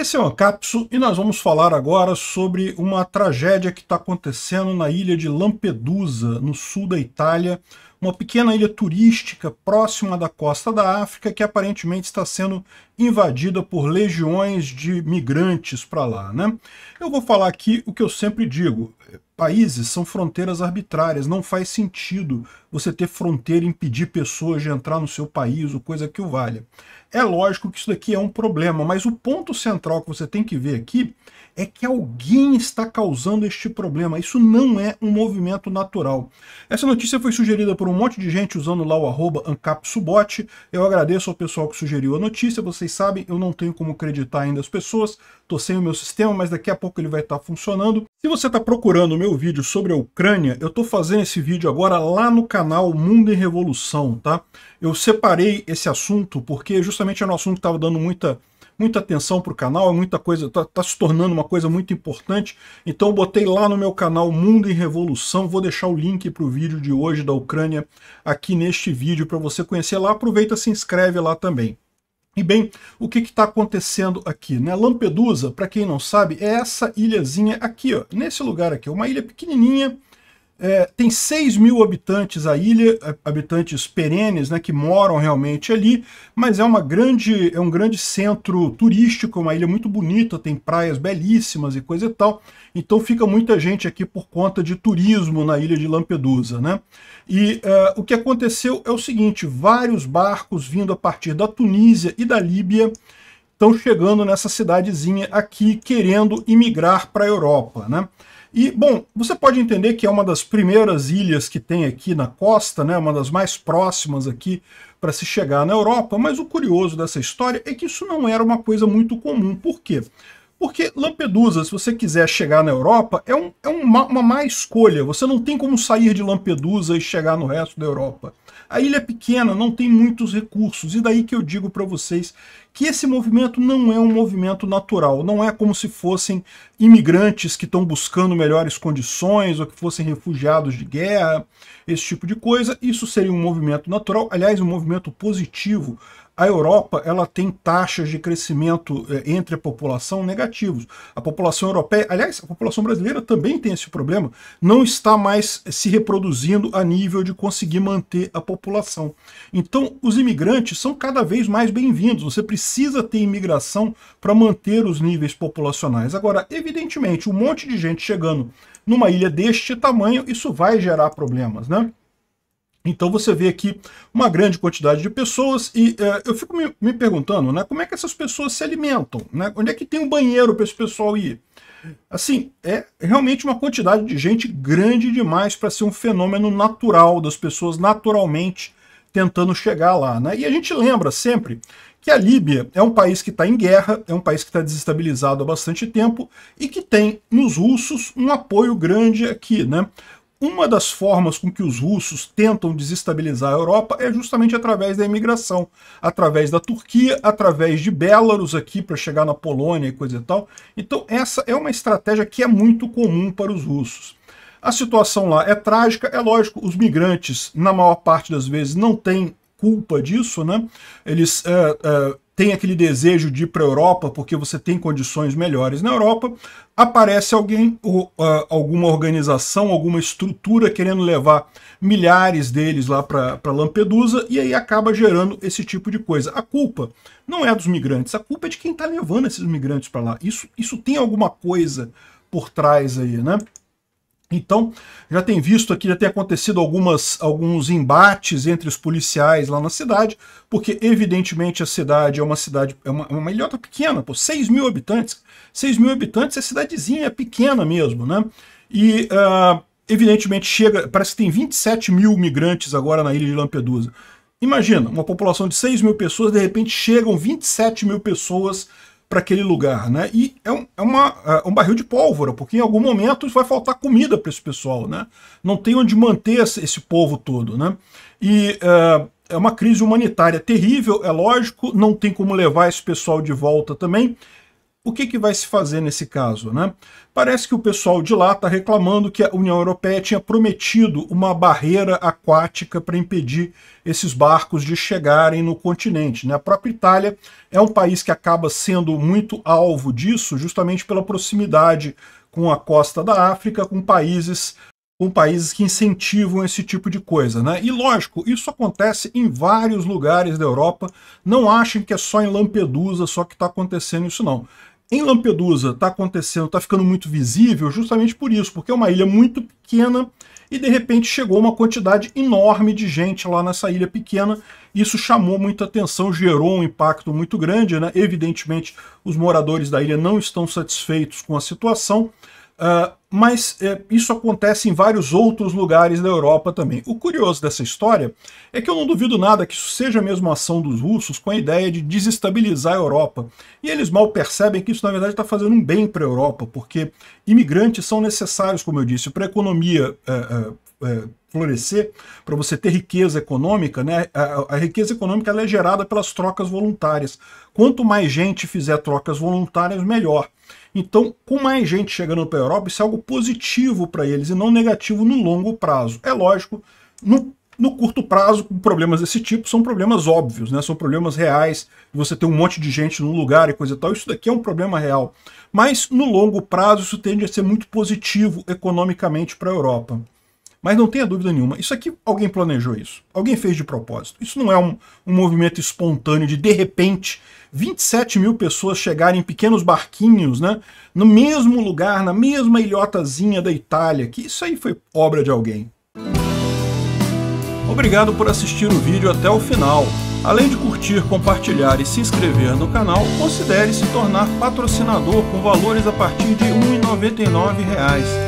Esse é o Ancapso e nós vamos falar agora sobre uma tragédia que está acontecendo na ilha de Lampedusa, no sul da Itália, uma pequena ilha turística próxima da costa da África que aparentemente está sendo invadida por legiões de migrantes para lá. Né? Eu vou falar aqui o que eu sempre digo. Países são fronteiras arbitrárias, não faz sentido você ter fronteira e impedir pessoas de entrar no seu país ou coisa que o valha. É lógico que isso daqui é um problema, mas o ponto central que você tem que ver aqui é que alguém está causando este problema. Isso não é um movimento natural. Essa notícia foi sugerida por por um monte de gente usando lá o arroba AncapSubot. Eu agradeço ao pessoal que sugeriu a notícia. Vocês sabem, eu não tenho como acreditar ainda as pessoas. Tô sem o meu sistema, mas daqui a pouco ele vai estar tá funcionando. Se você está procurando o meu vídeo sobre a Ucrânia, eu estou fazendo esse vídeo agora lá no canal Mundo em Revolução, tá? Eu separei esse assunto porque justamente era um assunto que estava dando muita muita atenção para o canal, é muita coisa, está tá se tornando uma coisa muito importante. Então botei lá no meu canal Mundo em Revolução, vou deixar o link para o vídeo de hoje da Ucrânia aqui neste vídeo para você conhecer lá. Aproveita se inscreve lá também. E bem, o que está acontecendo aqui? Né? Lampedusa, para quem não sabe, é essa ilhazinha aqui, ó, nesse lugar aqui, é uma ilha pequenininha, é, tem 6 mil habitantes a ilha, é, habitantes perenes, né, que moram realmente ali, mas é, uma grande, é um grande centro turístico, é uma ilha muito bonita, tem praias belíssimas e coisa e tal, então fica muita gente aqui por conta de turismo na ilha de Lampedusa. Né? E é, o que aconteceu é o seguinte, vários barcos vindo a partir da Tunísia e da Líbia estão chegando nessa cidadezinha aqui, querendo imigrar para a Europa. Né? E, bom, você pode entender que é uma das primeiras ilhas que tem aqui na costa, né, uma das mais próximas aqui para se chegar na Europa, mas o curioso dessa história é que isso não era uma coisa muito comum. Por quê? Porque Lampedusa, se você quiser chegar na Europa, é, um, é uma, uma má escolha. Você não tem como sair de Lampedusa e chegar no resto da Europa. A ilha é pequena, não tem muitos recursos, e daí que eu digo para vocês que esse movimento não é um movimento natural, não é como se fossem imigrantes que estão buscando melhores condições ou que fossem refugiados de guerra, esse tipo de coisa. Isso seria um movimento natural, aliás, um movimento positivo. A Europa ela tem taxas de crescimento eh, entre a população negativos. A população europeia, aliás, a população brasileira também tem esse problema, não está mais se reproduzindo a nível de conseguir manter a população. Então, os imigrantes são cada vez mais bem-vindos. Você precisa precisa ter imigração para manter os níveis populacionais. Agora, evidentemente, um monte de gente chegando numa ilha deste tamanho, isso vai gerar problemas, né? Então você vê aqui uma grande quantidade de pessoas e é, eu fico me, me, perguntando, né, como é que essas pessoas se alimentam, né? Onde é que tem um banheiro para esse pessoal ir? Assim, é realmente uma quantidade de gente grande demais para ser um fenômeno natural das pessoas naturalmente tentando chegar lá. Né? E a gente lembra sempre que a Líbia é um país que está em guerra, é um país que está desestabilizado há bastante tempo e que tem nos russos um apoio grande aqui. Né? Uma das formas com que os russos tentam desestabilizar a Europa é justamente através da imigração, através da Turquia, através de Belarus aqui para chegar na Polônia e coisa e tal. Então essa é uma estratégia que é muito comum para os russos. A situação lá é trágica, é lógico, os migrantes, na maior parte das vezes, não têm culpa disso, né? Eles é, é, têm aquele desejo de ir para a Europa porque você tem condições melhores na Europa. Aparece alguém, ou, uh, alguma organização, alguma estrutura querendo levar milhares deles lá para Lampedusa e aí acaba gerando esse tipo de coisa. A culpa não é dos migrantes, a culpa é de quem está levando esses migrantes para lá. Isso, isso tem alguma coisa por trás aí, né? Então, já tem visto aqui, já tem acontecido algumas, alguns embates entre os policiais lá na cidade, porque evidentemente a cidade é uma cidade, é uma, é uma ilhota pequena, pô, 6 mil habitantes. 6 mil habitantes é cidadezinha, é pequena mesmo, né? E uh, evidentemente chega, parece que tem 27 mil migrantes agora na ilha de Lampedusa. Imagina, uma população de 6 mil pessoas, de repente chegam 27 mil pessoas para aquele lugar, né? E é um, é uma, é um barril de pólvora, porque em algum momento vai faltar comida para esse pessoal, né? Não tem onde manter esse, esse povo todo, né? E uh, é uma crise humanitária terrível, é lógico, não tem como levar esse pessoal de volta também. O que, que vai se fazer nesse caso? Né? Parece que o pessoal de lá está reclamando que a União Europeia tinha prometido uma barreira aquática para impedir esses barcos de chegarem no continente. Né? A própria Itália é um país que acaba sendo muito alvo disso, justamente pela proximidade com a costa da África, com países com países que incentivam esse tipo de coisa. Né? E lógico, isso acontece em vários lugares da Europa. Não achem que é só em Lampedusa só que está acontecendo isso não em Lampedusa está acontecendo, está ficando muito visível justamente por isso, porque é uma ilha muito pequena e de repente chegou uma quantidade enorme de gente lá nessa ilha pequena. Isso chamou muita atenção, gerou um impacto muito grande. Né? Evidentemente, os moradores da ilha não estão satisfeitos com a situação, Uh, mas é, isso acontece em vários outros lugares da Europa também. O curioso dessa história é que eu não duvido nada que isso seja mesmo a ação dos russos com a ideia de desestabilizar a Europa. E eles mal percebem que isso, na verdade, está fazendo um bem para a Europa, porque imigrantes são necessários, como eu disse, para a economia é, é, é, florescer, para você ter riqueza econômica, né, a, a riqueza econômica é gerada pelas trocas voluntárias. Quanto mais gente fizer trocas voluntárias, melhor. Então, com mais gente chegando para a Europa, isso é algo positivo para eles e não negativo no longo prazo. É lógico, no, no curto prazo, problemas desse tipo são problemas óbvios, né? são problemas reais. Você ter um monte de gente num lugar e coisa e tal, isso daqui é um problema real. Mas no longo prazo, isso tende a ser muito positivo economicamente para a Europa. Mas não tenha dúvida nenhuma, isso aqui alguém planejou isso. Alguém fez de propósito. Isso não é um, um movimento espontâneo de, de repente, 27 mil pessoas chegarem em pequenos barquinhos, né? No mesmo lugar, na mesma ilhotazinha da Itália. Que isso aí foi obra de alguém. Obrigado por assistir o vídeo até o final. Além de curtir, compartilhar e se inscrever no canal, considere se tornar patrocinador com valores a partir de R$ 1,99